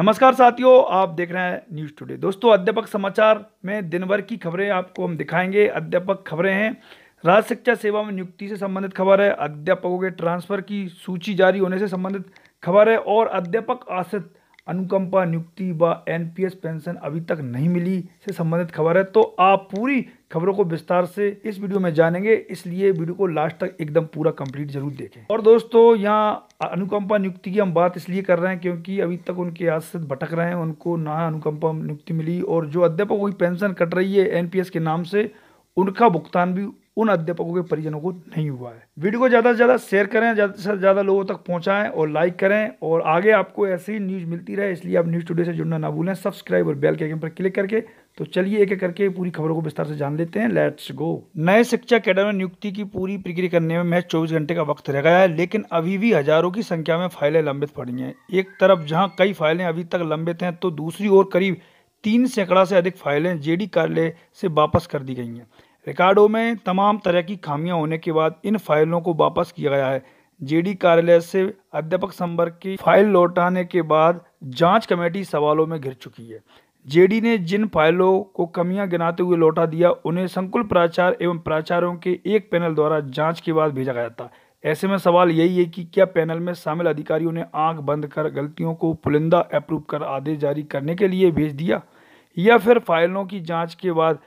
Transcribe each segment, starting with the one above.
नमस्कार साथियों आप देख रहे हैं न्यूज़ टुडे दोस्तों अध्यापक समाचार में दिन भर की खबरें आपको हम दिखाएंगे अध्यापक खबरें हैं राज्य शिक्षा सेवा में नियुक्ति से संबंधित खबर है अध्यापकों के ट्रांसफ़र की सूची जारी होने से संबंधित खबर है और अध्यापक आश्रित अनुकंपा नियुक्ति व एनपीएस पेंशन अभी तक नहीं मिली से संबंधित खबर है तो आप पूरी खबरों को विस्तार से इस वीडियो में जानेंगे इसलिए वीडियो को लास्ट तक एकदम पूरा कंप्लीट जरूर देखें और दोस्तों यहाँ अनुकंपा नियुक्ति की हम बात इसलिए कर रहे हैं क्योंकि अभी तक उनके आश्रित भटक रहे हैं उनको ना अनुकंपा नियुक्ति मिली और जो अध्यापक की पेंशन कट रही है एन के नाम से उनका भुगतान भी उन अध्यापकों के परिजनों को नहीं हुआ है वीडियो को ज़्यादा से ज़्यादा शेयर करें ज़्यादा से ज़्यादा लोगों तक पहुंचाएं और लाइक करें और आगे आपको ऐसी ही न्यूज़ मिलती रहे इसलिए आप न्यूज़ टुडे से जुड़ना ना भूलें सब्सक्राइब और बेल के आइकन पर क्लिक करके तो चलिए एक एक करके पूरी खबरों को विस्तार से जान लेते हैं लेट्स गो नए शिक्षा कैडर में नियुक्ति की पूरी प्रक्रिया करने में महज चौबीस घंटे का वक्त रह गया है लेकिन अभी भी हजारों की संख्या में फाइलें लंबित पड़ी हैं एक तरफ जहाँ कई फाइलें अभी तक लंबित हैं तो दूसरी ओर करीब तीन सैकड़ा से अधिक फाइलें जेडी कार्यालय से वापस कर दी गई हैं रिकॉर्डों में तमाम तरह की खामियां होने के बाद इन फाइलों को वापस किया गया है डी कार्यालय से अध्यापक संपर्क की फाइल लौटाने के बाद जांच कमेटी सवालों में घिर चुकी है जेडी ने जिन फाइलों को कमियां गिनाते हुए लौटा दिया उन्हें संकुल प्राचार एवं प्राचार्यों के एक पैनल द्वारा जांच के बाद भेजा गया था ऐसे में सवाल यही है कि क्या पैनल में शामिल अधिकारियों ने आंख बंद कर गलतियों को पुलिंदा अप्रूव कर आदेश जारी करने के लिए भेज दिया या फिर फाइलों की जांच के बाद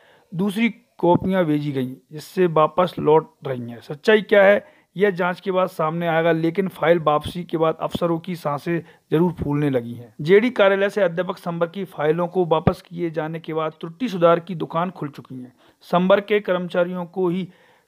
दूसरी कॉपियां भेजी गई जिससे वापस लौट रही हैं सच्चाई क्या है यह जांच के बाद सामने आएगा लेकिन फाइल वापसी के बाद अफसरों की सांसें जरूर फूलने लगी हैं जेडी कार्यालय से अध्यापक संबर की फाइलों को वापस किए जाने के बाद त्रुटि सुधार की दुकान खुल चुकी है संबर के कर्मचारियों को ही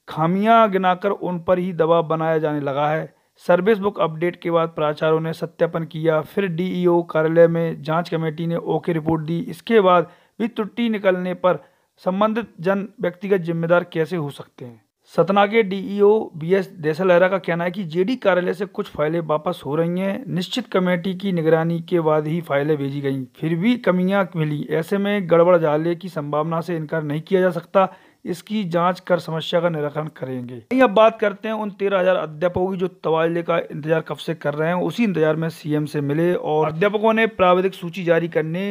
खामियां गिनाकर उन पर ही दबाव बनाया जाने लगा है सर्विस बुक अपडेट के बाद प्राचार्यों ने सत्यापन किया फिर डीईओ कार्यालय में जांच कमेटी ने ओके रिपोर्ट दी इसके बाद भी त्रुटि निकलने पर संबंधित जन व्यक्तिगत जिम्मेदार कैसे हो सकते हैं सतना के डीईओ बीएस देसलहरा का कहना है कि जेडी कार्यालय से कुछ फाइलें वापस हो रही हैं निश्चित कमेटी की निगरानी के बाद ही फाइलें भेजी गईं फिर भी कमियां मिली ऐसे में गड़बड़ जाले की संभावना से इनकार नहीं किया जा सकता इसकी जांच कर समस्या का निराकरण करेंगे अब बात करते हैं उन तेरह हजार अध्यापकों की जो तबादले का इंतजार कब से कर रहे हैं उसी इंतजार में सीएम से मिले और अध्यापकों ने प्राविधिक सूची जारी करने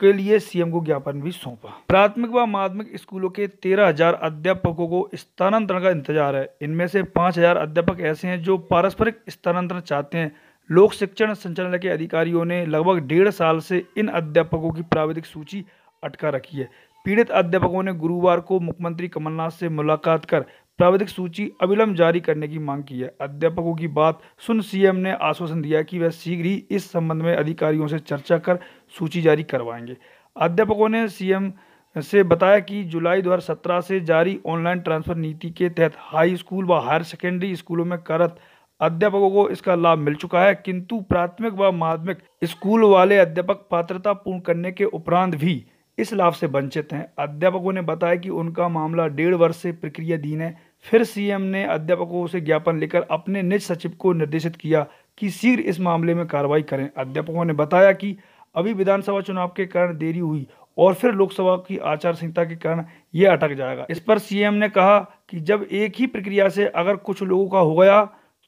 के लिए सीएम को ज्ञापन भी सौंपा प्राथमिक व माध्यमिक स्कूलों के तेरह हजार अध्यापकों को स्थानांतरण का इंतजार है इनमें से पाँच हजार अध्यापक ऐसे हैं जो पारस्परिक स्थानांतरण चाहते हैं लोक शिक्षण संचालन के अधिकारियों ने लगभग डेढ़ साल से इन अध्यापकों की प्राविधिक सूची अटका रखी है पीड़ित अध्यापकों ने गुरुवार को मुख्यमंत्री कमलनाथ से मुलाकात कर प्राविधिक सूची अविलंब जारी करने की मांग की है अध्यापकों की बात सुन सीएम ने आश्वासन दिया कि वह शीघ्र ही इस संबंध में अधिकारियों से चर्चा कर सूची जारी करवाएंगे अध्यापकों ने सीएम से बताया कि जुलाई 2017 से जारी ऑनलाइन ट्रांसफर नीति के तहत हाई स्कूल व हायर सेकेंडरी स्कूलों में करत अध्यापकों को इसका लाभ मिल चुका है किंतु प्राथमिक व माध्यमिक स्कूल वाले अध्यापक पात्रता पूर्ण करने के उपरांत भी इस लाभ से वंचित हैं अध्यापकों ने बताया कि उनका मामला डेढ़ वर्ष से प्रक्रियाधीन है फिर सीएम ने अध्यापकों से ज्ञापन लेकर अपने निज सचिव को निर्देशित किया कि शीघ्र इस मामले में कार्रवाई करें अध्यापकों ने बताया कि अभी विधानसभा चुनाव के कारण देरी हुई और फिर लोकसभा की आचार संहिता के कारण यह अटक जाएगा इस पर सीएम ने कहा कि जब एक ही प्रक्रिया से अगर कुछ लोगों का हो गया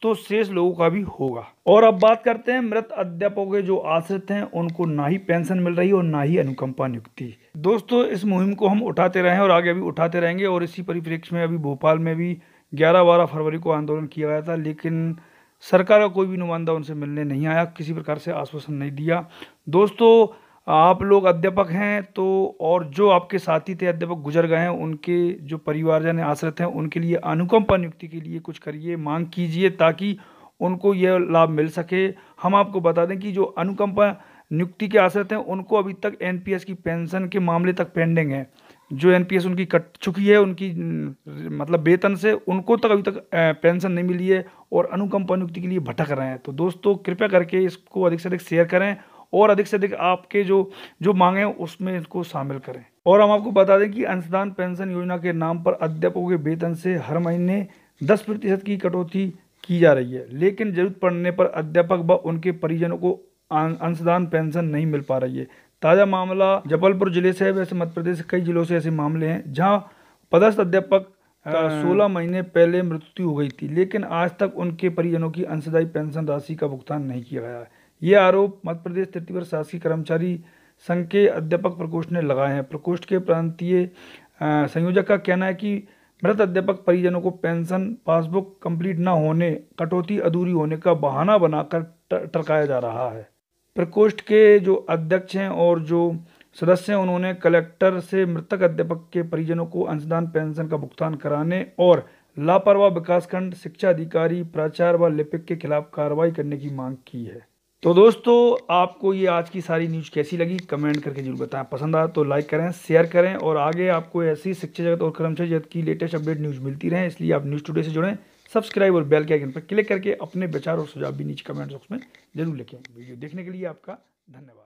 तो शेष लोगों का भी होगा और अब बात करते हैं मृत अध्यापकों के जो आश्रित हैं उनको ना ही पेंशन मिल रही और ना ही अनुकंपा नियुक्ति दोस्तों इस मुहिम को हम उठाते रहे और आगे भी उठाते रहेंगे और इसी परिप्रेक्ष्य में अभी भोपाल में भी ग्यारह बारह फरवरी को आंदोलन किया गया था लेकिन सरकार का कोई भी नुमाइंदा उनसे मिलने नहीं आया किसी प्रकार से आश्वासन नहीं दिया दोस्तों आप लोग अध्यापक हैं तो और जो आपके साथी थे अध्यापक गुजर गए हैं उनके जो परिवारजन आश्रित हैं उनके लिए अनुकंपा नियुक्ति के लिए कुछ करिए मांग कीजिए ताकि उनको यह लाभ मिल सके हम आपको बता दें कि जो अनुकंपा नियुक्ति के आश्रित हैं उनको अभी तक एनपीएस की पेंशन के मामले तक पेंडिंग है जो एनपीएस उनकी कट चुकी है उनकी मतलब वेतन से उनको तक अभी तक पेंशन नहीं मिली है और अनुकंपा नियुक्ति के लिए भटक रहे हैं तो दोस्तों कृपया करके इसको अधिक से अधिक शेयर करें और अधिक से अधिक आपके जो जो मांगे उसमें इसको शामिल करें और हम आपको बता दें कि अंशदान पेंशन योजना के नाम पर अध्यापकों के वेतन से हर महीने दस प्रतिशत की कटौती की जा रही है लेकिन जरूरत पड़ने पर अध्यापक व उनके परिजनों को अं, अंशदान पेंशन नहीं मिल पा रही है ताज़ा मामला जबलपुर जिले से है वैसे मध्य प्रदेश कई जिलों से ऐसे मामले हैं जहाँ पदस्थ अध्यापक हाँ। सोलह महीने पहले मृत्यु हो गई थी लेकिन आज तक उनके परिजनों की अंशदायी पेंशन राशि का भुगतान नहीं किया गया है ये आरोप मध्य प्रदेश तृतीय वर्ष शासकीय कर्मचारी संघ के अध्यापक प्रकोष्ठ ने लगाए हैं प्रकोष्ठ के प्रांतीय संयोजक का कहना है कि मृत अध्यापक परिजनों को पेंशन पासबुक कंप्लीट न होने कटौती अधूरी होने का बहाना बनाकर टरकाया जा रहा है प्रकोष्ठ के जो अध्यक्ष हैं और जो सदस्य हैं उन्होंने कलेक्टर से मृतक अध्यापक के परिजनों को अंशदान पेंशन का भुगतान कराने और लापरवाह विकासखंड शिक्षा अधिकारी प्राचार्य व लिपिक के खिलाफ कार्रवाई करने की मांग की है तो दोस्तों आपको ये आज की सारी न्यूज़ कैसी लगी कमेंट करके जरूर बताएं पसंद आया तो लाइक करें शेयर करें और आगे आपको ऐसी शिक्षा जगत और कर्मचारी जगत की लेटेस्ट अपडेट न्यूज़ मिलती रहे इसलिए आप न्यूज़ टुडे से जुड़ें सब्सक्राइब और बेल के आइकन पर क्लिक करके अपने विचार और सुझाव भी नीचे कमेंट बॉक्स में जरूर लिखें वीडियो देखने के लिए आपका धन्यवाद